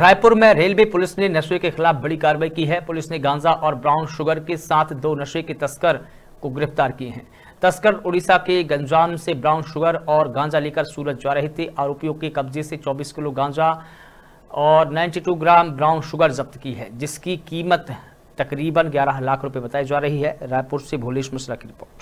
रायपुर में railway police ने नशे के खिलाफ बड़ी कार्रवाई की है पुलिस ने गांजा और ब्राउन शुगर के साथ दो नशे के तस्कर को गिरफ्तार किए हैं तस्कर उड़ीसा के गंजाम से ब्राउन शुगर और गांजा लेकर सूरत जा रहे थे आरोपियों के कब्जे से 24 किलो गांजा और 92 ग्राम ब्राउन शुगर जब्त की है जिसकी कीमत तकरीबन ग्यारह लाख रुपये बताई जा रही है रायपुर से भोलेश मिश्रा की रिपोर्ट